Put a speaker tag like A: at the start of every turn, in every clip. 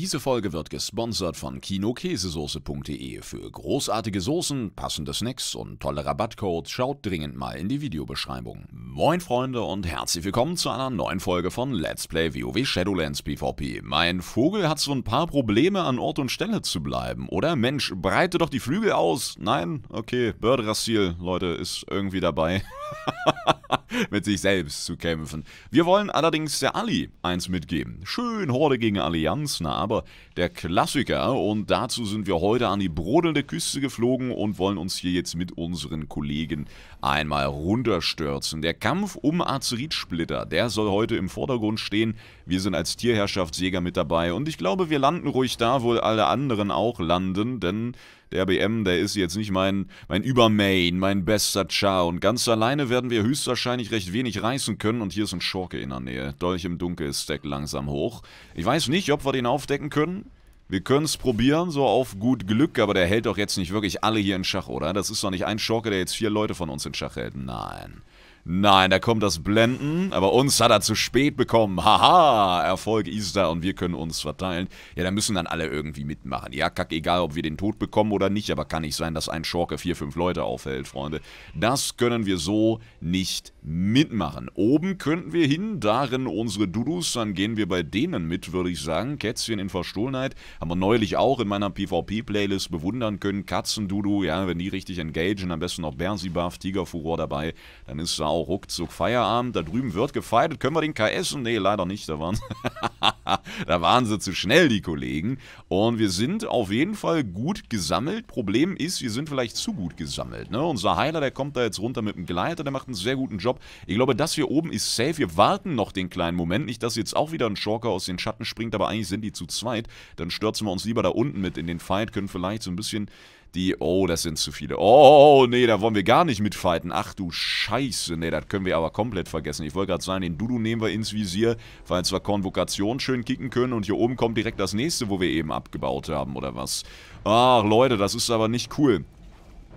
A: Diese Folge wird gesponsert von kinokäsesoße.de. Für großartige Soßen, passende Snacks und tolle Rabattcodes schaut dringend mal in die Videobeschreibung. Moin Freunde und herzlich willkommen zu einer neuen Folge von Let's Play WoW Shadowlands PvP. Mein Vogel hat so ein paar Probleme an Ort und Stelle zu bleiben, oder? Mensch, breite doch die Flügel aus! Nein? Okay, Bird Bördrassil, Leute, ist irgendwie dabei. mit sich selbst zu kämpfen. Wir wollen allerdings der Ali eins mitgeben. Schön Horde gegen Allianz, na aber der Klassiker und dazu sind wir heute an die brodelnde Küste geflogen und wollen uns hier jetzt mit unseren Kollegen einmal runterstürzen. Der Kampf um Azeritsplitter, der soll heute im Vordergrund stehen. Wir sind als Tierherrschaftsjäger mit dabei und ich glaube wir landen ruhig da, wo alle anderen auch landen, denn der BM, der ist jetzt nicht mein, mein Übermain, mein bester Char. Und ganz alleine werden wir höchstwahrscheinlich recht wenig reißen können. Und hier ist ein Schurke in der Nähe. Dolch im Dunkel stackt langsam hoch. Ich weiß nicht, ob wir den aufdecken können. Wir können es probieren, so auf gut Glück, aber der hält doch jetzt nicht wirklich alle hier in Schach, oder? Das ist doch nicht ein Schurke, der jetzt vier Leute von uns in Schach hält. Nein. Nein, da kommt das Blenden, aber uns hat er zu spät bekommen. Haha, Erfolg ist da und wir können uns verteilen. Ja, da müssen dann alle irgendwie mitmachen. Ja, kack, egal ob wir den Tod bekommen oder nicht, aber kann nicht sein, dass ein Schorke vier, fünf Leute aufhält, Freunde. Das können wir so nicht mitmachen. Oben könnten wir hin, darin unsere Dudus, dann gehen wir bei denen mit, würde ich sagen. Kätzchen in Verstohlenheit haben wir neulich auch in meiner PvP-Playlist bewundern können. Katzen-Dudu, ja, wenn die richtig engagen, am besten noch Bersi-Buff, dabei, dann ist da auch genau, ruckzuck Feierabend. Da drüben wird gefeiert. Können wir den KS? Nee, leider nicht. Da waren, da waren sie zu schnell, die Kollegen. Und wir sind auf jeden Fall gut gesammelt. Problem ist, wir sind vielleicht zu gut gesammelt. Ne? Unser Heiler, der kommt da jetzt runter mit dem Gleiter. Der macht einen sehr guten Job. Ich glaube, das hier oben ist safe. Wir warten noch den kleinen Moment. Nicht, dass jetzt auch wieder ein Schorker aus den Schatten springt. Aber eigentlich sind die zu zweit. Dann stürzen wir uns lieber da unten mit in den Fight. Können vielleicht so ein bisschen die, oh, das sind zu viele. Oh, oh, oh, nee, da wollen wir gar nicht mitfighten. Ach du Scheiße, nee, das können wir aber komplett vergessen. Ich wollte gerade sagen, den Dudu nehmen wir ins Visier, weil wir Konvokation schön kicken können. Und hier oben kommt direkt das nächste, wo wir eben abgebaut haben, oder was? Ach, Leute, das ist aber nicht cool.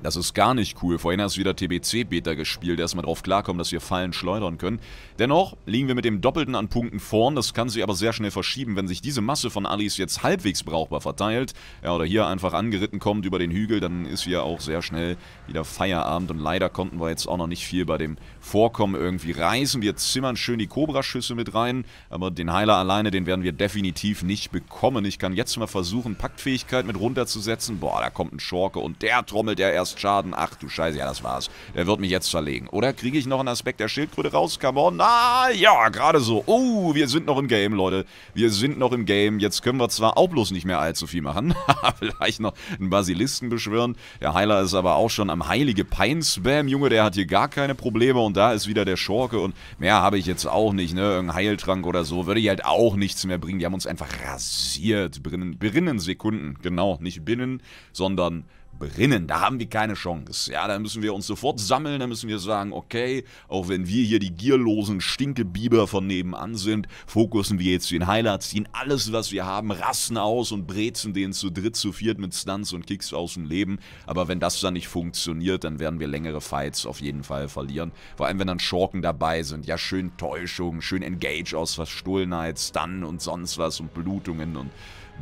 A: Das ist gar nicht cool. Vorhin hast du wieder TBC-Beta gespielt, erstmal drauf klarkommen, dass wir Fallen schleudern können. Dennoch liegen wir mit dem Doppelten an Punkten vorn. Das kann sich aber sehr schnell verschieben, wenn sich diese Masse von Alis jetzt halbwegs brauchbar verteilt. Ja, oder hier einfach angeritten kommt über den Hügel, dann ist hier auch sehr schnell wieder Feierabend. Und leider konnten wir jetzt auch noch nicht viel bei dem Vorkommen irgendwie reißen. Wir zimmern schön die Cobra-Schüsse mit rein, aber den Heiler alleine, den werden wir definitiv nicht bekommen. Ich kann jetzt mal versuchen, Paktfähigkeit mit runterzusetzen. Boah, da kommt ein Schorke und der trommelt ja erst Frostschaden. Ach du Scheiße, ja, das war's. Der wird mich jetzt zerlegen. Oder kriege ich noch einen Aspekt der Schildkröte raus? Come on. Ah, ja, gerade so. Oh, wir sind noch im Game, Leute. Wir sind noch im Game. Jetzt können wir zwar auch bloß nicht mehr allzu viel machen. Vielleicht noch einen Basilisten beschwören. Der Heiler ist aber auch schon am heilige Pein-Spam. Junge, der hat hier gar keine Probleme. Und da ist wieder der Schorke. Und mehr habe ich jetzt auch nicht, ne? Irgendein Heiltrank oder so. Würde ich halt auch nichts mehr bringen. Die haben uns einfach rasiert. Binnen, binnen Sekunden. Genau. Nicht binnen, sondern Brinnen. Da haben wir keine Chance. Ja, da müssen wir uns sofort sammeln, da müssen wir sagen, okay, auch wenn wir hier die gierlosen Stinkebiber von nebenan sind, fokussen wir jetzt den Heiler, ziehen alles, was wir haben, rassen aus und brezen den zu dritt, zu viert mit Stunts und Kicks aus dem Leben. Aber wenn das dann nicht funktioniert, dann werden wir längere Fights auf jeden Fall verlieren. Vor allem, wenn dann Schorken dabei sind. Ja, schön Täuschung, schön Engage aus Verstohlenheit, Stun und sonst was und Blutungen und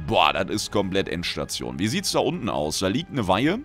A: Boah, das ist komplett Endstation. Wie sieht's da unten aus? Da liegt eine Weihe.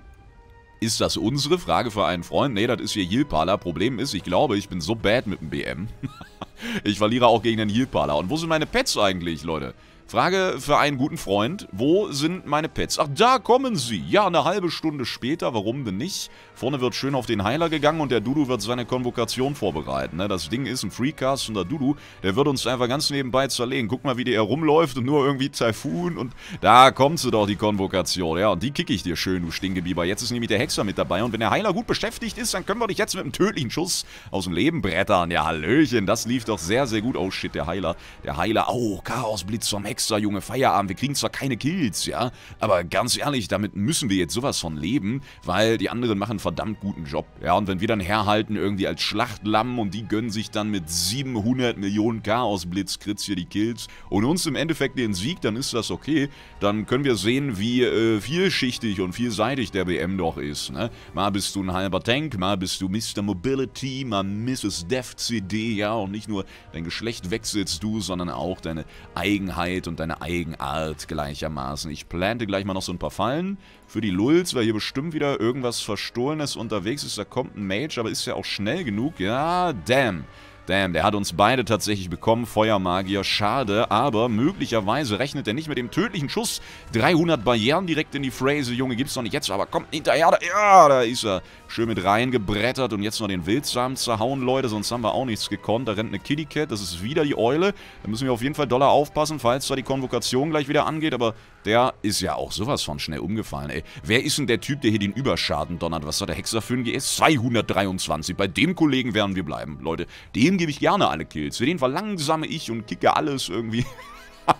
A: Ist das unsere? Frage für einen Freund. Nee, das ist hier Yilpala. Problem ist, ich glaube, ich bin so bad mit dem BM. ich verliere auch gegen den Yilpala. Und wo sind meine Pets eigentlich, Leute? Frage für einen guten Freund. Wo sind meine Pets? Ach, da kommen sie. Ja, eine halbe Stunde später. Warum denn nicht? Vorne wird schön auf den Heiler gegangen und der Dudu wird seine Konvokation vorbereiten. Ne? Das Ding ist ein Freecast und der Dudu, der wird uns einfach ganz nebenbei zerlegen. Guck mal, wie der herumläuft und nur irgendwie Typhoon und da kommt sie doch, die Konvokation. Ja, und die kicke ich dir schön, du Stinkebiber. Jetzt ist nämlich der Hexer mit dabei und wenn der Heiler gut beschäftigt ist, dann können wir dich jetzt mit einem tödlichen Schuss aus dem Leben brettern. Ja, Hallöchen, das lief doch sehr, sehr gut. Oh shit, der Heiler. Der Heiler. Oh, Chaosblitz vom Hexer extra, Junge, Feierabend, wir kriegen zwar keine Kills, ja, aber ganz ehrlich, damit müssen wir jetzt sowas von leben, weil die anderen machen verdammt guten Job, ja, und wenn wir dann herhalten irgendwie als Schlachtlamm und die gönnen sich dann mit 700 Millionen chaos Blitzkritz hier die Kills und uns im Endeffekt den Sieg, dann ist das okay, dann können wir sehen, wie äh, vielschichtig und vielseitig der BM doch ist, ne, mal bist du ein halber Tank, mal bist du Mr. Mobility, mal Mrs. Death CD, ja, und nicht nur dein Geschlecht wechselst du, sondern auch deine Eigenheit Eigenheit und deine Eigenart gleichermaßen. Ich plante gleich mal noch so ein paar Fallen für die Lulz, weil hier bestimmt wieder irgendwas Verstohlenes unterwegs ist. Da kommt ein Mage, aber ist ja auch schnell genug. Ja, damn. Damn, der hat uns beide tatsächlich bekommen, Feuermagier, schade, aber möglicherweise rechnet er nicht mit dem tödlichen Schuss. 300 Barrieren direkt in die Phrase, Junge, gibt's doch nicht jetzt, aber kommt hinterher, da, ja, da ist er. Schön mit reingebrettert und jetzt noch den Wildsamen zerhauen, Leute, sonst haben wir auch nichts gekonnt. Da rennt eine Kitty Cat, das ist wieder die Eule, da müssen wir auf jeden Fall doller aufpassen, falls da die Konvokation gleich wieder angeht, aber der ist ja auch sowas von schnell umgefallen, ey. Wer ist denn der Typ, der hier den Überschaden donnert? Was hat der Hexer für ein GS? 223, bei dem Kollegen werden wir bleiben, Leute, dem dem gebe ich gerne alle Kills. Für den verlangsame ich und kicke alles irgendwie.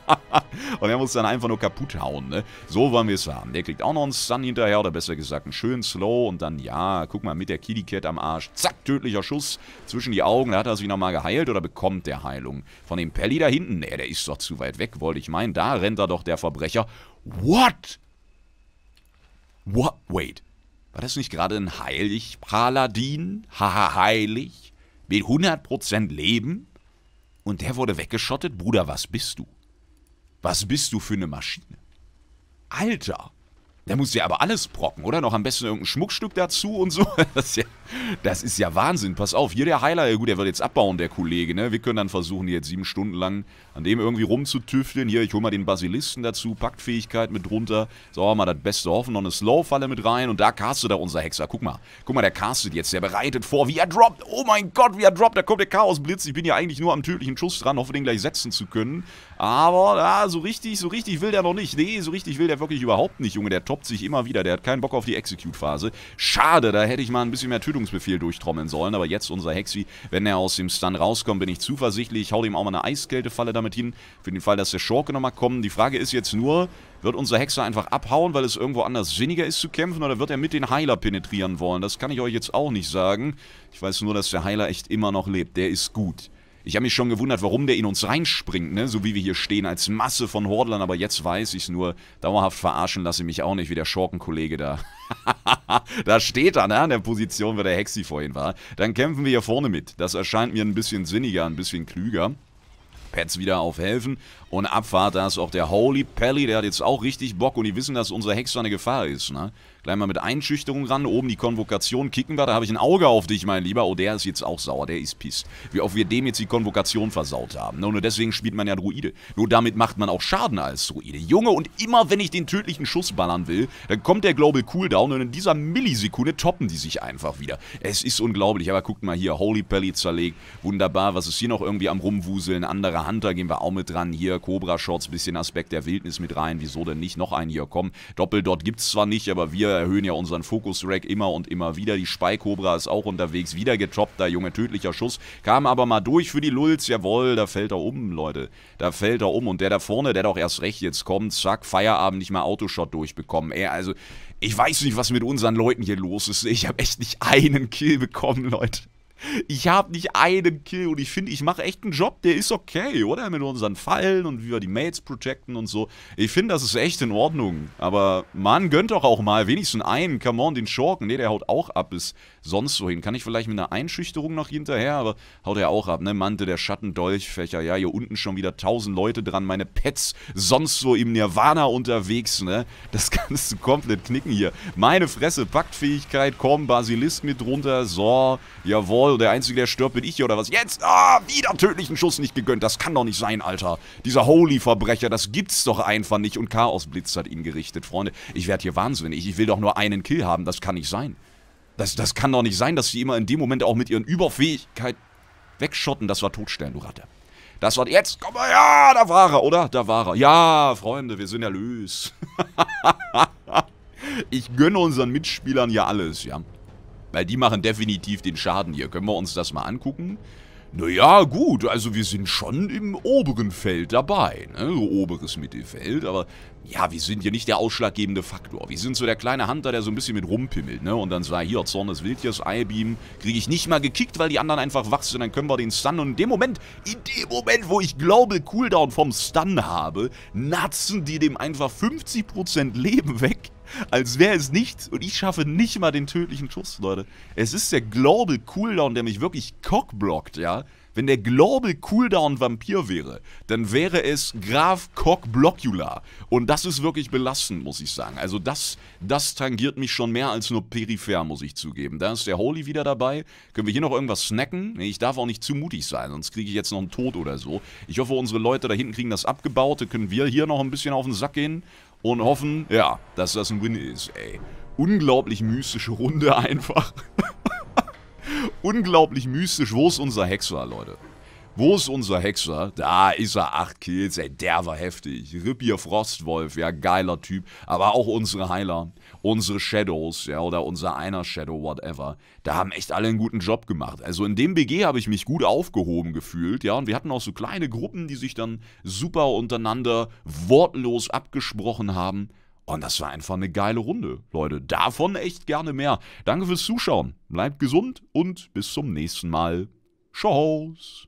A: und er muss dann einfach nur kaputt hauen, ne? So wollen wir es haben. Der kriegt auch noch einen Sun hinterher, oder besser gesagt einen schönen Slow. Und dann, ja, guck mal, mit der Kitty Cat am Arsch. Zack, tödlicher Schuss zwischen die Augen. Da hat er sich nochmal geheilt oder bekommt der Heilung? Von dem Pelli da hinten? Ne, der ist doch zu weit weg, wollte ich meinen. Da rennt er doch der Verbrecher. What? What? Wait. War das nicht gerade ein Heilig-Paladin? Haha, heilig? mit 100% Leben und der wurde weggeschottet. Bruder, was bist du? Was bist du für eine Maschine? Alter! Der muss ja aber alles brocken, oder? Noch am besten irgendein Schmuckstück dazu und so. Das ist ja, das ist ja Wahnsinn. Pass auf, hier der Heiler, ja gut, der wird jetzt abbauen, der Kollege, ne? Wir können dann versuchen, hier jetzt sieben Stunden lang an dem irgendwie rumzutüfteln. Hier, ich hole mal den Basilisten dazu, Paktfähigkeit mit drunter. So, mal das Beste hoffen, noch eine Slow-Falle mit rein. Und da castet er unser Hexer. Guck mal, guck mal, der castet jetzt, der bereitet vor, wie er droppt. Oh mein Gott, wie er droppt, da kommt der Chaosblitz. Ich bin ja eigentlich nur am tödlichen Schuss dran, hoffe, den gleich setzen zu können. Aber, ja, ah, so richtig, so richtig will der noch nicht. Nee, so richtig will der wirklich überhaupt nicht, Junge, der Top toppt sich immer wieder. Der hat keinen Bock auf die Execute-Phase. Schade, da hätte ich mal ein bisschen mehr Tötungsbefehl durchtrommeln sollen. Aber jetzt unser Hexi, wenn er aus dem Stun rauskommt, bin ich zuversichtlich. Ich hau ihm auch mal eine Eiskältefalle damit hin. Für den Fall, dass der Schurke nochmal kommt. Die Frage ist jetzt nur, wird unser Hexer einfach abhauen, weil es irgendwo anders sinniger ist zu kämpfen? Oder wird er mit den Heiler penetrieren wollen? Das kann ich euch jetzt auch nicht sagen. Ich weiß nur, dass der Heiler echt immer noch lebt. Der ist gut. Ich habe mich schon gewundert, warum der in uns reinspringt, ne? so wie wir hier stehen als Masse von Hordlern, aber jetzt weiß ich es nur. Dauerhaft verarschen lasse ich mich auch nicht, wie der Schorkenkollege da. da steht er, ne? an der Position, wo der Hexi vorhin war. Dann kämpfen wir hier vorne mit. Das erscheint mir ein bisschen sinniger, ein bisschen klüger. Touchpads wieder auf helfen. Und Abfahrt, da ist auch der Holy Pally, der hat jetzt auch richtig Bock und die wissen, dass unser Hexer eine Gefahr ist, ne? Gleich mal mit Einschüchterung ran, oben die Konvokation kicken wir, da habe ich ein Auge auf dich, mein Lieber. Oh, der ist jetzt auch sauer, der ist pisst. Wie oft wir dem jetzt die Konvokation versaut haben. Nur deswegen spielt man ja Druide. Nur damit macht man auch Schaden als Druide. Junge, und immer wenn ich den tödlichen Schuss ballern will, dann kommt der Global Cooldown und in dieser Millisekunde toppen die sich einfach wieder. Es ist unglaublich, aber guckt mal hier, Holy Pally zerlegt, wunderbar, was ist hier noch irgendwie am Rumwuseln, anderer Hunter gehen wir auch mit dran. Hier Cobra Shorts, bisschen Aspekt der Wildnis mit rein. Wieso denn nicht noch einen hier kommen? Doppeldot es zwar nicht, aber wir erhöhen ja unseren Fokus-Rack immer und immer wieder. Die Spy-Cobra ist auch unterwegs. Wieder da junge, tödlicher Schuss. Kam aber mal durch für die Lulz. Jawohl, da fällt er um, Leute. Da fällt er um. Und der da vorne, der doch erst recht jetzt kommt, zack, Feierabend, nicht mal Autoshot durchbekommen. Ey, also, ich weiß nicht, was mit unseren Leuten hier los ist. Ich habe echt nicht einen Kill bekommen, Leute. Ich habe nicht einen Kill und ich finde, ich mache echt einen Job, der ist okay, oder? Mit unseren Fallen und wie wir die Mates projecten und so. Ich finde, das ist echt in Ordnung. Aber man gönnt doch auch mal wenigstens einen. Come on, den Schorken. Ne, der haut auch ab Ist sonst so hin. Kann ich vielleicht mit einer Einschüchterung noch hinterher, aber haut er auch ab, ne? Mante, der Schattendolchfächer. Ja, hier unten schon wieder tausend Leute dran. Meine Pets sonst so im Nirvana unterwegs, ne? Das kannst du komplett knicken hier. Meine Fresse, Paktfähigkeit, komm, Basilisk mit runter. So, jawohl. Ball der Einzige, der stirbt, bin ich hier oder was? Jetzt! Ah, wieder tödlichen Schuss nicht gegönnt. Das kann doch nicht sein, Alter. Dieser Holy-Verbrecher, das gibt's doch einfach nicht. Und Chaosblitz hat ihn gerichtet, Freunde. Ich werde hier wahnsinnig. Ich will doch nur einen Kill haben. Das kann nicht sein. Das, das kann doch nicht sein, dass sie immer in dem Moment auch mit ihren Überfähigkeiten wegschotten. Das war totstellen, du Ratte. Das war jetzt, komm mal, ja, da war er, oder? Da war er. Ja, Freunde, wir sind erlöst. ich gönne unseren Mitspielern ja alles, ja. Weil die machen definitiv den Schaden hier. Können wir uns das mal angucken? Naja, gut, also wir sind schon im oberen Feld dabei, ne? so oberes Mittelfeld, aber ja, wir sind hier nicht der ausschlaggebende Faktor. Wir sind so der kleine Hunter, der so ein bisschen mit rumpimmelt, ne, und dann sagt, hier, Zorn des Wildtiers, Eyebeam, kriege ich nicht mal gekickt, weil die anderen einfach wach sind, dann können wir den Stun und in dem Moment, in dem Moment, wo ich glaube, Cooldown vom Stun habe, natzen die dem einfach 50% Leben weg als wäre es nicht. und ich schaffe nicht mal den tödlichen Schuss, Leute. Es ist der Global Cooldown, der mich wirklich cockblockt, ja. Wenn der Global Cooldown Vampir wäre, dann wäre es Graf Cockblockula. Und das ist wirklich belastend, muss ich sagen. Also das, das tangiert mich schon mehr als nur peripher, muss ich zugeben. Da ist der Holy wieder dabei. Können wir hier noch irgendwas snacken? Nee, ich darf auch nicht zu mutig sein, sonst kriege ich jetzt noch einen Tod oder so. Ich hoffe, unsere Leute da hinten kriegen das abgebaut. können wir hier noch ein bisschen auf den Sack gehen und hoffen, ja, dass das ein Win ist, ey. Unglaublich mystische Runde einfach. Unglaublich mystisch. Wo ist unser Hexer, Leute? Wo ist unser Hexer? Da ist er, 8 Kills, ey, der war heftig. Rippier Frostwolf, ja, geiler Typ. Aber auch unsere Heiler, unsere Shadows, ja, oder unser einer Shadow, whatever. Da haben echt alle einen guten Job gemacht. Also in dem BG habe ich mich gut aufgehoben gefühlt, ja. Und wir hatten auch so kleine Gruppen, die sich dann super untereinander wortlos abgesprochen haben. Und das war einfach eine geile Runde, Leute. Davon echt gerne mehr. Danke fürs Zuschauen. Bleibt gesund und bis zum nächsten Mal. Tschüss.